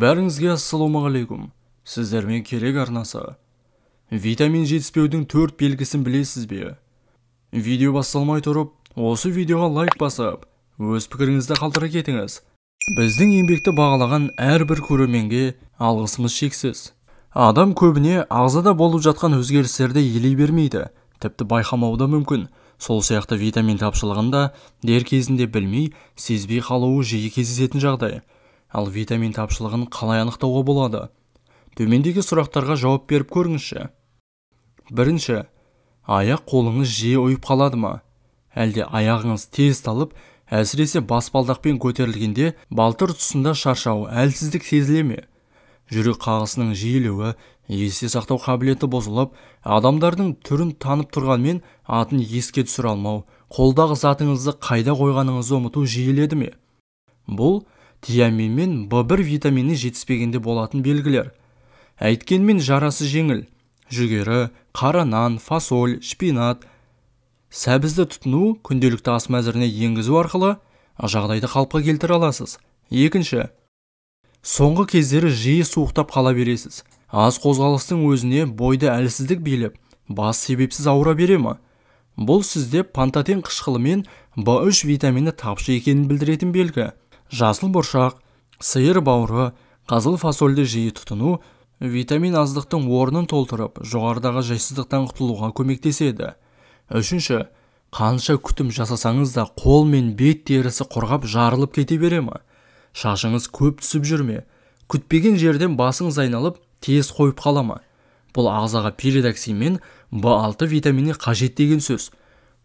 Бәріңізге ассалаумағалейкум. Сіздермен керек арнасы. Витамин жетіспеудің төрт белгісін білесіз бе? Видео басталмай тұрып, осы видеоға лайк басып, өз пікіріңізді қалдыра кетіңіз. Біздің еңбекті бағалаған әрбір көрерменге алғысымыз шексіз. Адам көбіне ағзада болып жатқан өзгерістерді елей бермейді, тіпті байқамауы да мүмкін. Сол сияқты витамин тапшылығында дер кезінде білмей, сезбей қалуы жиі кездесетін жағдай ал витамин тапшылығын қалай анықтауға болады төмендегі сұрақтарға жауап беріп көріңізші бірінші аяқ қолыңыз жиі ұйып қалады ма әлде аяғыңыз тез талып әсіресе баспалдақпен көтерілгенде балтыр тұсында шаршау әлсіздік сезіле ме жүрек қағысының жиілеуі есте сақтау қабілеті бұзылып адамдардың түрін танып тұрғанмен атын еске түсіре алмау қолдағы затыңызды қайда қойғаныңызды ұмыту жиіледі ме бұл тиамин мен б 1 витамині жетіспегенде болатын белгілер әйткенмен жарасы жеңіл жүгері қара нан фасоль шпинат сәбізді тұтыну күнделікті ас мәзіріне енгізу арқылы жағдайды қалыпқа келтіре аласыз екінші соңғы кездері жиі суықтап қала бересіз аз қозғалыстың өзіне бойды әлсіздік билеп бас себепсіз ауыра бере ма бұл сізде пантатен қышқылы мен В3 витамині тапшы екенін білдіретін белгі жасыл бұршақ сиыр бауыры қызыл фасольді жиі тұтыну витамин аздықтың орнын толтырып жоғарыдағы жайсыздықтан құтылуға көмектеседі үшінші қанша күтім жасасаңыз да қол мен бет терісі құрғап жарылып кете бере ма шашыңыз көп түсіп жүр ме күтпеген жерден басыңыз айналып тез қойып қала ма бұл ағзаға пиридоксин мен б 6 витамині қажет деген сөз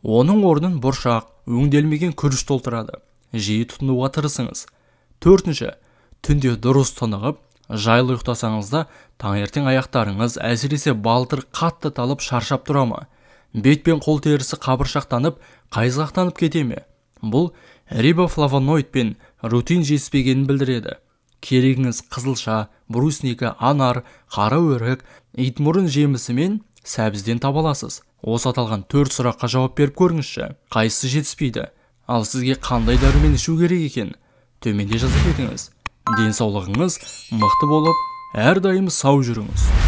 оның орнын бұршақ өңделмеген күріш толтырады жиі тұтынуға тырысыңыз төртінші түнде дұрыс тынығып жайлы ұйықтасаңыз да таңертең аяқтарыңыз әсіресе балтыр қатты талып шаршап тұра ма бет пен қол терісі қабыршақтанып қайызғақтанып кете ме бұл рибофлавоноид пен рутин жетіспегенін білдіреді керегіңіз қызылша брусника анар қара өрік итмұрын жемісі мен сәбізден таба аласыз осы аталған төрт сұраққа жауап беріп көріңізші қайсысы жетіспейді ал сізге қандай дәрумен ішу керек екен төменде жазып кетіңіз денсаулығыңыз мықты болып әрдайым сау жүріңіз